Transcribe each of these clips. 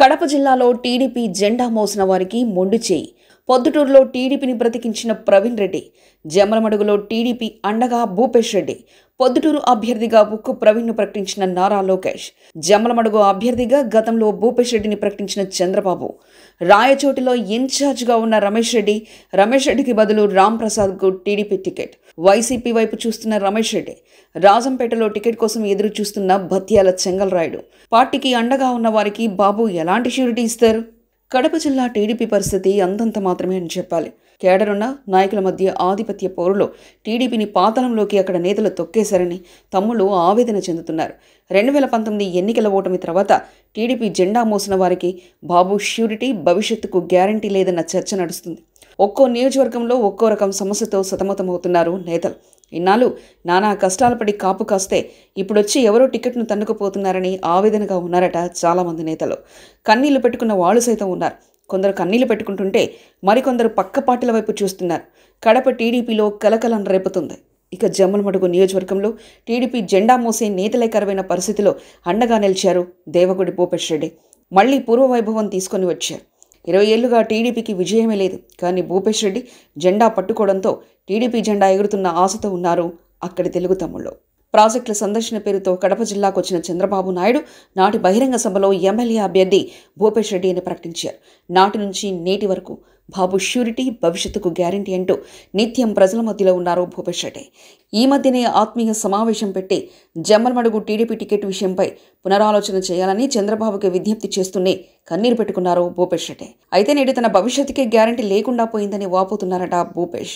కడప జిల్లాలో టీడీపీ జెండా మోసిన వారికి మొండి చేయి పొద్దుటూరులో టీడీపీని బ్రతికించిన ప్రవీణ్ రెడ్డి జమలమడుగులో టీడీపీ అండగా భూపేష్ రెడ్డి పొద్దుటూరు అభ్యర్థిగా ఉక్కు ప్రవీణ్ను ప్రకటించిన నారా లోకేష్ జమలమడుగు అభ్యర్థిగా గతంలో భూపేష్ రెడ్డిని ప్రకటించిన చంద్రబాబు రాయచోటిలో ఇన్ఛార్జ్గా ఉన్న రమేష్ రెడ్డి రమేష్ రెడ్డికి బదులు రామ్ ప్రసాద్కు టీడీపీ టికెట్ వైసీపీ వైపు చూస్తున్న రమేష్ రెడ్డి రాజంపేటలో టికెట్ కోసం ఎదురు చూస్తున్న భత్యాల రాయుడు పార్టీకి అండగా ఉన్న వారికి బాబు ఎలాంటి షూరిటీ ఇస్తారు కడప జిల్లా టీడీపీ పరిస్థితి అంతంత మాత్రమే అని చెప్పాలి కేడరున్న నాయకుల మధ్య ఆధిపత్య పోరులో టీడీపీని పాతలంలోకి అక్కడ నేతలు తొక్కేశారని తమ్ముడు ఆవేదన చెందుతున్నారు రెండు వేల పంతొమ్మిది ఎన్నికల ఓటమి తర్వాత టీడీపీ జెండా మోసిన వారికి బాబు ష్యూరిటీ భవిష్యత్తుకు గ్యారంటీ లేదన్న చర్చ నడుస్తుంది ఒక్కో నియోజకవర్గంలో ఒక్కో రకం సమస్యతో సతమతమవుతున్నారు నేతలు ఇన్నాళ్ళు నానా కష్టాలు పడి కాపు కాస్తే ఇప్పుడొచ్చి ఎవరో టికెట్ను తన్నుకుపోతున్నారని ఆవేదనగా ఉన్నారట చాలామంది నేతలు కన్నీళ్లు పెట్టుకున్న వాళ్ళు సైతం ఉన్నారు కొందరు కన్నీళ్లు పెట్టుకుంటుంటే మరికొందరు పక్క పార్టీల వైపు చూస్తున్నారు కడప టీడీపీలో కలకలం రేపుతుంది ఇక జమ్మలమడుగు నియోజకవర్గంలో టీడీపీ జెండా మోసే నేతలే పరిస్థితిలో అండగా నిలిచారు దేవగుడి భూపేష్ రెడ్డి మళ్లీ పూర్వవైభవం తీసుకొని వచ్చారు ఇరవై ఏళ్లుగా టీడీపీకి విజయమే లేదు కానీ భూపేష్ రెడ్డి జెండా పట్టుకోవడంతో టీడీపీ జెండా ఎగురుతున్న ఆశతో ఉన్నారు అక్కడి తెలుగు తమ్ముళ్ళు ప్రాజెక్టుల సందర్శన పేరుతో కడప జిల్లాకు వచ్చిన చంద్రబాబు నాయుడు నాటి బహిరంగ సభలో ఎమ్మెల్యే అభ్యర్థి భూపేష్ రెడ్డి అని ప్రకటించారు నాటి నుంచి నేటి వరకు బాబు ష్యూరిటీ భవిష్యత్తుకు గ్యారంటీ అంటూ నిత్యం ప్రజల మధ్యలో ఉన్నారు భూపేష్ రెడ్డి ఈ మధ్యనే ఆత్మీయ సమావేశం పెట్టి జమ్మలమడుగు టీడీపీ టికెట్ విషయంపై పునరాలోచన చేయాలని చంద్రబాబుకి విజ్ఞప్తి చేస్తూనే కన్నీరు పెట్టుకున్నారు భూపేష్ రెడ్డి అయితే నేడు తన భవిష్యత్తుకే గ్యారంటీ లేకుండా పోయిందని వాపోతున్నారట భూపేష్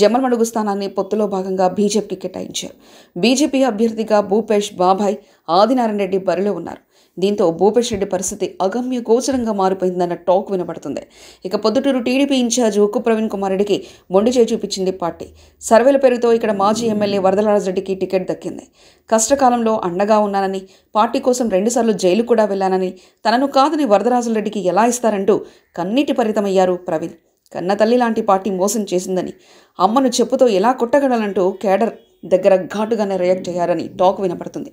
జమ్మలమడుగు స్థానాన్ని పొత్తులో భాగంగా బీజేపీకి కేటాయించారు బీజేపీ అభ్యర్థిగా భూపేష్ బాబాయ్ ఆదినారాయణ రెడ్డి బరిలో ఉన్నారు దీంతో భూపేష్ రెడ్డి పరిస్థితి అగమ్య గోచరంగా మారిపోయిందన్న టాక్ వినబడుతుంది ఇక పొద్దుటూరు టీడీపీ ఇన్ఛార్జ్ ఉక్కు ప్రవీణ్ కుమార్ రెడ్డికి మొండి చేయి చూపించింది పార్టీ సర్వేల పేరుతో ఇక్కడ మాజీ ఎమ్మెల్యే వరదరాజరెడ్డికి టికెట్ దక్కింది కష్టకాలంలో అండగా ఉన్నానని పార్టీ కోసం రెండుసార్లు జైలు కూడా వెళ్ళానని తనను కాదని రెడ్డికి ఎలా ఇస్తారంటూ కన్నీటి పరితమయ్యారు ప్రవీణ్ కన్న తల్లి లాంటి పార్టీ మోసం చేసిందని అమ్మను చెప్పుతో ఎలా కొట్టగడాలంటూ కేడర్ దగ్గర ఘాటుగానే రియాక్ట్ అయ్యారని టాక్ వినపడుతుంది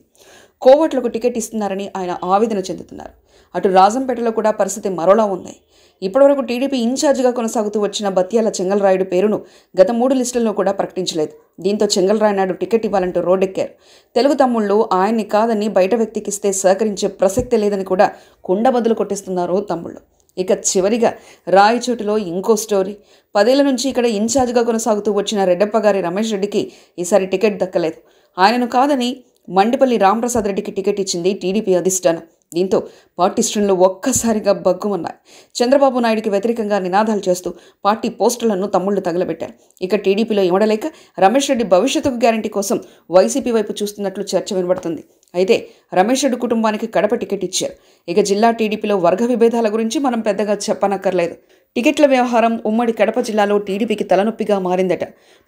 కోవట్లకు టికెట్ ఇస్తున్నారని ఆయన ఆవేదన చెందుతున్నారు అటు రాజంపేటలో కూడా పరిస్థితి మరోలా ఉంది ఇప్పటివరకు టీడీపీ ఇన్ఛార్జిగా కొనసాగుతూ వచ్చిన బత్యాల చెంగల్రాయుడు పేరును గత మూడు లిస్టుల్లో కూడా ప్రకటించలేదు దీంతో చెంగల్రాయ్ నాయుడు టికెట్ ఇవ్వాలంటూ రోడ్డెక్కారు తెలుగు తమ్ముళ్ళు ఆయన్ని కాదని బయట వ్యక్తికిస్తే సహకరించే ప్రసక్తి లేదని కూడా కుండబదులు కొట్టిస్తున్నారు తమ్ముళ్ళు ఇక చివరిగా రాయచోటిలో ఇంకో స్టోరీ పదేళ్ల నుంచి ఇక్కడ ఇన్ఛార్జ్గా కొనసాగుతూ వచ్చిన రెడ్డప్ప గారి రమేష్ రెడ్డికి ఈసారి టికెట్ దక్కలేదు ఆయనను కాదని మండిపల్లి రామ్ప్రసాద్ రెడ్డికి టికెట్ ఇచ్చింది టీడీపీ అధిష్టానం దీంతో పార్టీ శ్రేణులు ఒక్కసారిగా బగ్గుమన్నాయి చంద్రబాబు నాయుడికి వ్యతిరేకంగా నినాదాలు చేస్తూ పార్టీ పోస్టులను తమ్ముళ్లు తగలబెట్టారు ఇక టీడీపీలో ఇవ్వడలేక రమేష్ రెడ్డి భవిష్యత్తుకు గ్యారంటీ కోసం వైసీపీ వైపు చూస్తున్నట్లు చర్చ వినబడుతుంది అయితే రమేష్ రెడ్డి కుటుంబానికి కడప టికెట్ ఇచ్చారు ఇక జిల్లా టీడీపీలో వర్గ విభేదాల గురించి మనం పెద్దగా చెప్పనక్కర్లేదు టికెట్ల వ్యవహారం ఉమ్మడి కడప జిల్లాలో టీడీపీకి తలనొప్పిగా మారిందట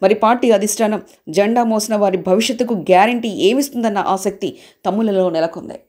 మరి పార్టీ అధిష్టానం జెండా మోసిన వారి భవిష్యత్తుకు గ్యారంటీ ఏమిస్తుందన్న ఆసక్తి తమ్ములలో నెలకొంది